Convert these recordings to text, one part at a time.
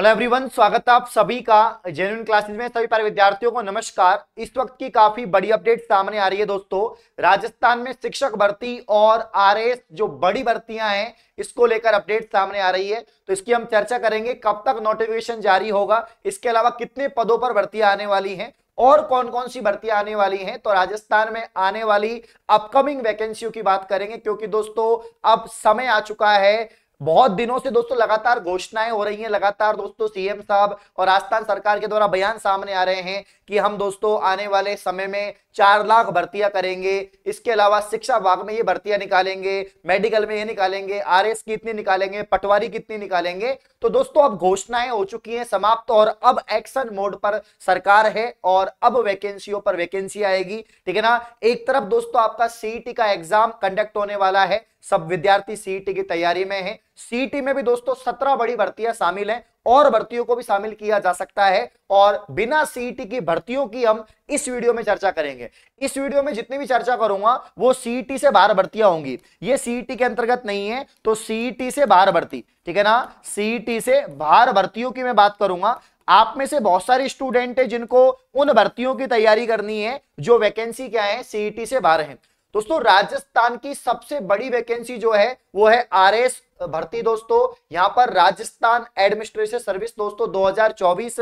hello everyone स्वागत है आप सभी का जेन्यून क्लासेस में सभी प्यारे विद्यार्थियों को नमस्कार इस वक्त की काफी बड़ी अपडेट सामने आ रही है दोस्तों राजस्थान में शिक्षक भर्ती और आरएस जो बड़ी भर्तियां हैं इसको लेकर अपडेट सामने आ रही है तो इसकी हम चर्चा करेंगे कब तक नोटिफिकेशन जारी होगा इसके अलावा कितने पदों पर भर्ती आने वाली है और कौन कौन सी भर्ती आने वाली हैं तो राजस्थान में आने वाली अपकमिंग वैकेंसियों की बात करेंगे क्योंकि दोस्तों अब समय आ चुका है बहुत दिनों से दोस्तों लगातार घोषणाएं हो रही हैं लगातार दोस्तों सीएम साहब और राजस्थान सरकार के द्वारा बयान सामने आ रहे हैं कि हम दोस्तों आने वाले समय में चार लाख भर्तियां करेंगे इसके अलावा शिक्षा विभाग में ये भर्तियां निकालेंगे मेडिकल में ये निकालेंगे आरएस की इतनी निकालेंगे पटवारी कितनी निकालेंगे तो दोस्तों अब घोषणाएं हो चुकी हैं समाप्त और अब एक्शन मोड पर सरकार है और अब वैकेंसियों पर वैकेंसी आएगी ठीक है ना एक तरफ दोस्तों आपका सीईटी e का एग्जाम कंडक्ट होने वाला है सब विद्यार्थी सीईटी e की तैयारी में हैं सीईटी e में भी दोस्तों सत्रह बड़ी भर्तियां शामिल हैं और भर्तियों को भी शामिल किया जा सकता है और बिना सीईटी e की भर्तियों की हम इस वीडियो में चर्चा करेंगे इस वीडियो में जितनी भी चर्चा करूंगा वो सीईटी से बाहर भर्तियां होंगी ये सीईटी के अंतर्गत नहीं है तो सीईटी से बाहर भर्ती ठीक है ना सीईटी से बाहर भर्तियों की मैं बात करूंगा आप में से बहुत सारे स्टूडेंट है जिनको उन भर्तियों की तैयारी करनी है जो वैकेंसी क्या है सीईटी से बाहर है दोस्तों राजस्थान की सबसे बड़ी वैकेंसी जो है वो है आरएस भर्ती दोस्तों यहां पर राजस्थान एडमिनिस्ट्रेशन सर्विस दोस्तों 2024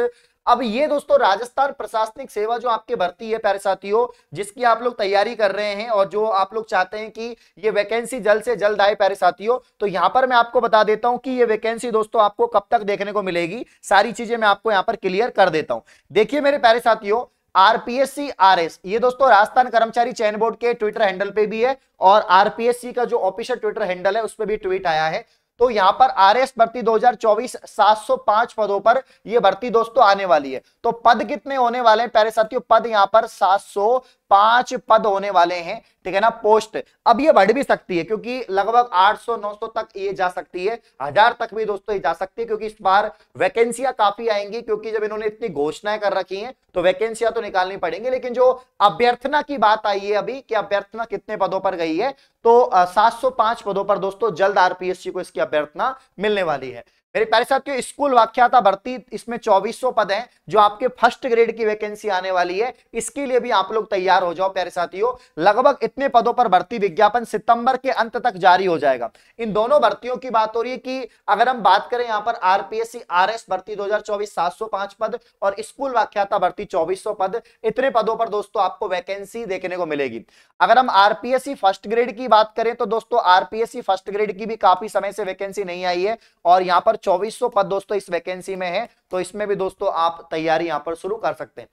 अब ये दोस्तों राजस्थान प्रशासनिक सेवा जो आपके भर्ती है प्यारे साथियों जिसकी आप लोग तैयारी कर रहे हैं और जो आप लोग चाहते हैं कि ये वैकेंसी जल्द से जल्द आए प्यारे साथियों तो यहां पर मैं आपको बता देता हूं कि ये वैकेंसी दोस्तों आपको कब तक देखने को मिलेगी सारी चीजें मैं आपको यहां पर क्लियर कर देता हूं देखिए मेरे प्यारे साथियों आरपीएससी आरएस ये दोस्तों राजस्थान कर्मचारी चयन बोर्ड के ट्विटर हैंडल पे भी है और आरपीएससी का जो ऑफिशियल ट्विटर हैंडल है उस पर भी ट्वीट आया है तो यहां पर आरएस भर्ती 2024 705 पदों पर यह भर्ती दोस्तों आने वाली है तो पद कितने होने वाले हैं पहले साथियों पद यहां पर 705 पद होने वाले हैं ठीक है ना पोस्ट अब ये बढ़ भी सकती है क्योंकि लगभग 800 900 तक ये जा सकती है हजार तक भी दोस्तों ये जा सकती है क्योंकि इस बार वैकेंसियां काफी आएंगी क्योंकि जब इन्होंने इतनी घोषणाएं कर रखी हैं तो वैकेंसियां तो निकालनी पड़ेंगी लेकिन जो अभ्यर्थना की बात आई है अभी कि अभ्यर्थना कितने पदों पर गई है तो सात पदों पर दोस्तों जल्द आरपीएससी को इसकी अभ्यर्थना मिलने वाली है मेरे प्यारे साथियों स्कूल व्याख्याता भर्ती इसमें 2400 पद हैं जो आपके फर्स्ट ग्रेड की वैकेंसी आने वाली है इसके लिए भी आप लोग तैयार हो जाओ प्यारे साथियों लगभग इतने पदों पर भर्ती विज्ञापन सितंबर के अंत तक जारी हो जाएगा इन दोनों भर्तियों की बात हो रही है कि अगर हम बात करें यहाँ पर आरपीएससी आर एस भर्ती दो हजार पद और स्कूल व्याख्याता भर्ती चौबीस पद इतने पदों पर दोस्तों आपको वैकेंसी देखने को मिलेगी अगर हम आरपीएससी फर्स्ट ग्रेड की बात करें तो दोस्तों आरपीएससी फर्स्ट ग्रेड की भी काफी समय से वैकेंसी नहीं आई है और यहाँ पर चौबीसों पद दोस्तों इस वैकेंसी में है तो इसमें भी दोस्तों आप तैयारी यहाँ पर शुरू कर सकते हैं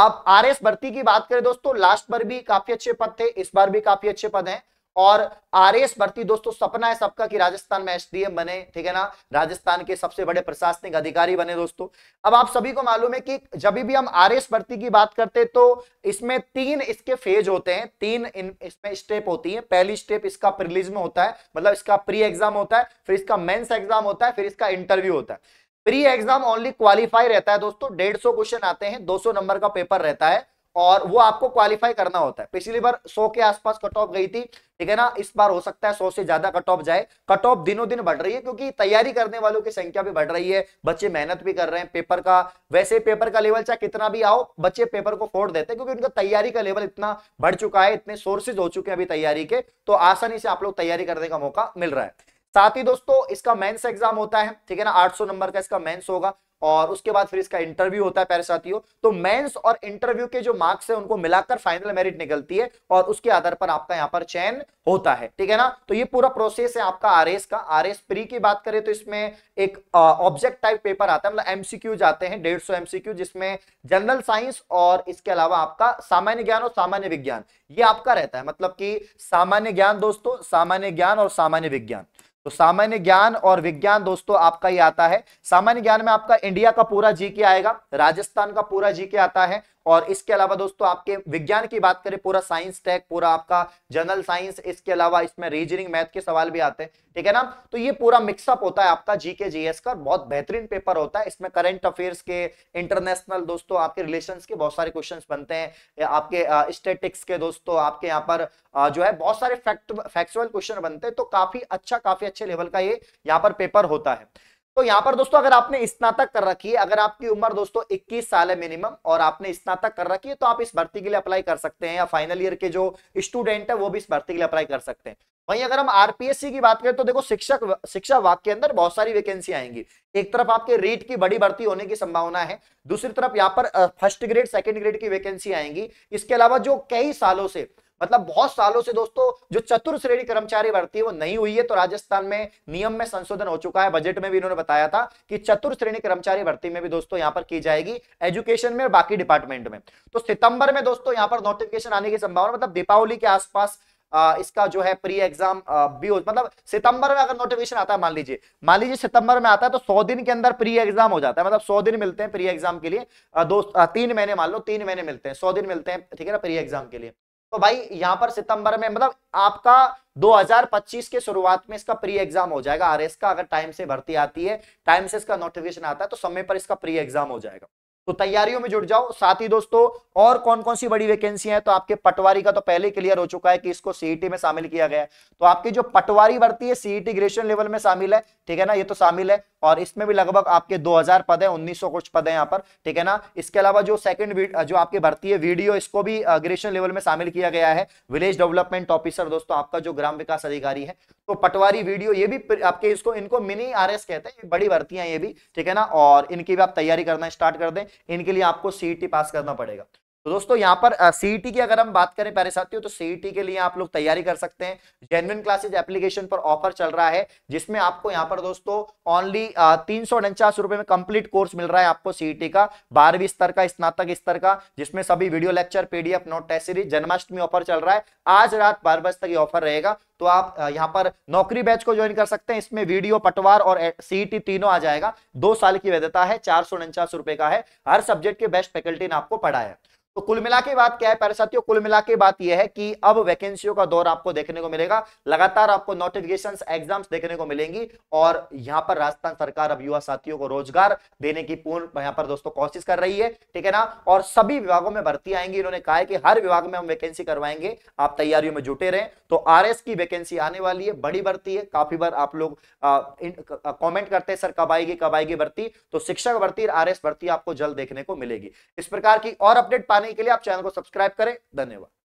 आप आर भर्ती की बात करें दोस्तों लास्ट बार भी काफी अच्छे पद थे इस बार भी काफी अच्छे पद हैं और आर एस भर्ती दोस्तों सपना है सबका कि राजस्थान में एसडीएम बने ठीक है ना राजस्थान के सबसे बड़े प्रशासनिक अधिकारी बने दोस्तों अब आप सभी को मालूम है कि जब भी हम आर एस भर्ती की बात करते तो इसमें तीन इसके फेज होते हैं तीन इसमें स्टेप होती है पहली स्टेप इसका प्रिलिज में होता है मतलब इसका प्री एग्जाम होता है फिर इसका मेन्स एग्जाम होता है फिर इसका इंटरव्यू होता है प्री एग्जाम ओनली क्वालिफाई रहता है दोस्तों डेढ़ क्वेश्चन आते हैं दो नंबर का पेपर रहता है और वो आपको क्वालिफाई करना होता है पिछली बार 100 के आसपास कट ऑफ गई थी ठीक है ना इस बार हो सकता है 100 से ज्यादा कट ऑफ जाए कट ऑफ दिनों दिन बढ़ रही है क्योंकि तैयारी करने वालों की संख्या भी बढ़ रही है बच्चे मेहनत भी कर रहे हैं पेपर का वैसे पेपर का लेवल चाहे कितना भी आओ बच्चे पेपर को फोड़ देते हैं क्योंकि उनका तैयारी का लेवल इतना बढ़ चुका है इतने सोर्सेज हो चुके हैं अभी तैयारी के तो आसानी से आप लोग तैयारी करने का मौका मिल रहा है साथ ही दोस्तों इसका मेंस एग्जाम होता है ठीक है ना 800 नंबर का इसका मेंस होगा और उसके बाद फिर इसका इंटरव्यू होता है प्यारे साथियों तो मेंस और इंटरव्यू के जो मार्क्स है उनको मिलाकर फाइनल मेरिट निकलती है और उसके आधार पर आपका यहाँ पर चयन होता है ठीक है ना तो ये पूरा प्रोसेस है आपका आर का आर प्री की बात करें तो इसमें एक ऑब्जेक्ट टाइप पेपर आता है मतलब एमसीक्यू जाते हैं डेढ़ सौ एमसीक्यू जिसमें जनरल साइंस और इसके अलावा आपका सामान्य ज्ञान और सामान्य विज्ञान ये आपका रहता है मतलब की सामान्य ज्ञान दोस्तों सामान्य ज्ञान और सामान्य विज्ञान तो सामान्य ज्ञान और विज्ञान दोस्तों आपका ही आता है सामान्य ज्ञान में आपका इंडिया का पूरा जी के आएगा राजस्थान का पूरा जी के आता है और इसके अलावा दोस्तों आपके विज्ञान की बात करें पूरा साइंस टैग पूरा आपका जनरल साइंस इसके अलावा इसमें रीजनिंग मैथ के सवाल भी आते हैं ठीक है ना तो ये पूरा मिक्सअप होता है आपका जीके जीएस का बहुत बेहतरीन पेपर होता है इसमें करंट अफेयर्स के इंटरनेशनल दोस्तों आपके रिलेशन के बहुत सारे क्वेश्चन बनते हैं आपके स्टेटिक्स के दोस्तों आपके यहाँ पर जो है बहुत सारे फैक्ट फैक्चुअल क्वेश्चन बनते हैं तो काफी अच्छा काफी अच्छे लेवल का ये यहाँ पर पेपर होता है तो यहां पर दोस्तों अगर आपने स्नातक कर रखी है अगर आपकी उम्र दोस्तों 21 साल है मिनिमम और आपने स्नातक कर रखी है तो आप इस भर्ती के लिए अप्लाई कर सकते हैं या फाइनल ईयर के जो स्टूडेंट है वो भी इस भर्ती के लिए अप्लाई कर सकते हैं वहीं अगर हम आरपीएससी की बात करें तो देखो शिक्षक शिक्षा वाक के अंदर बहुत सारी वैकेंसी आएंगी एक तरफ आपके रीट की बड़ी भर्ती होने की संभावना है दूसरी तरफ यहाँ पर फर्स्ट ग्रेड सेकेंड ग्रेड की वैकेंसी आएंगी इसके अलावा जो कई सालों से मतलब बहुत सालों से दोस्तों जो चतुर श्रेणी कर्मचारी भर्ती है वो नहीं हुई है तो राजस्थान में नियम में संशोधन हो चुका है बजट में भी इन्होंने बताया था कि चतुर श्रेणी कर्मचारी भर्ती में भी दोस्तों यहां पर की जाएगी एजुकेशन में और बाकी डिपार्टमेंट में तो सितंबर में दोस्तों यहां पर नोटिफिकेशन आने की संभावना मतलब दीपावली के आसपास इसका जो है प्री एग्जाम भी हो मतलब सितंबर में अगर नोटिफिकेशन आता है मान लीजिए मान लीजिए सितंबर में आता है तो सौ दिन के अंदर प्री एग्जाम हो जाता है मतलब सौ दिन मिलते हैं प्री एग्जाम के लिए दोस्त दो तीन महीने मान लो तीन महीने मिलते हैं सौ दिन मिलते हैं ठीक है ना प्री एग्जाम के लिए तो भाई यहाँ पर सितंबर में मतलब आपका 2025 के शुरुआत में इसका प्री एग्जाम हो जाएगा आरएस का अगर टाइम से भर्ती आती है टाइम से इसका नोटिफिकेशन आता है तो समय पर इसका प्री एग्जाम हो जाएगा तो तैयारियों में जुट जाओ साथ ही दोस्तों और कौन कौन सी बड़ी वैकेंसी है तो आपके पटवारी का तो पहले क्लियर हो चुका है कि इसको सीईटी e में शामिल किया गया है तो आपकी जो पटवारी भर्ती है सीईटी ग्रेजुएशन लेवल में शामिल है ठीक है ना ये तो शामिल है और इसमें भी लगभग आपके 2000 पद है 1900 कुछ पद है यहाँ पर ठीक है ना इसके अलावा जो सेकंड जो आपकी भर्ती है वीडियो इसको भी ग्रेजुएशन लेवल में शामिल किया गया है विलेज डेवलपमेंट ऑफिसर दोस्तों आपका जो ग्राम विकास अधिकारी है तो पटवारी वीडियो ये भी आपके इसको इनको मिनी आर कहते हैं बड़ी है ये भी ठीक है ना और इनकी भी आप तैयारी करना स्टार्ट कर दें इनके लिए आपको सीईटी पास e करना पड़ेगा तो दोस्तों यहाँ पर सीईटी e की अगर हम बात करें प्यारे साथियों तो सीईटी e के लिए आप लोग तैयारी कर सकते हैं जेनविन क्लासेज एप्लीकेशन पर ऑफर चल रहा है जिसमें आपको यहाँ पर दोस्तों ओनली तीन सौ रुपए में कंप्लीट कोर्स मिल रहा है आपको सीईटी का बारहवीं स्तर का स्नातक स्तर का जिसमें सभी video lecture PDF note test series Janmashtami offer चल रहा है आज रात बारह बजे तक ये ऑफर रहेगा तो आप यहाँ पर नौकरी बैच को ज्वाइन कर सकते हैं इसमें वीडियो पटवार और सीईटी तीनों आ जाएगा दो साल की वैधता है चार रुपए का है हर सब्जेक्ट के बेस्ट फैकल्टी ने आपको पढ़ाया तो कुल मिला के बात क्या है पहले साथियों कुल मिला के बात यह है कि अब वैकेंसियों का दौर आपको देखने को मिलेगा लगातार आपको नोटिफिकेशन एग्जाम्स देखने को मिलेंगी और यहाँ पर राजस्थान सरकार अब युवा साथियों को रोजगार देने की पूर्ण यहाँ पर दोस्तों कोशिश कर रही है ठीक है ना और सभी विभागों में भर्ती आएंगी इन्होंने कहा है कि हर विभाग में हम वैकेंसी करवाएंगे आप तैयारियों में जुटे रहे तो आर की वैकेंसी आने वाली है बड़ी भर्ती है काफी बार आप लोग कमेंट करते हैं सर कब आएगी कब आएगी भर्ती तो शिक्षक भर्ती आर एस भर्ती आपको जल्द देखने को मिलेगी इस प्रकार की और अपडेट पाने के लिए आप चैनल को सब्सक्राइब करें धन्यवाद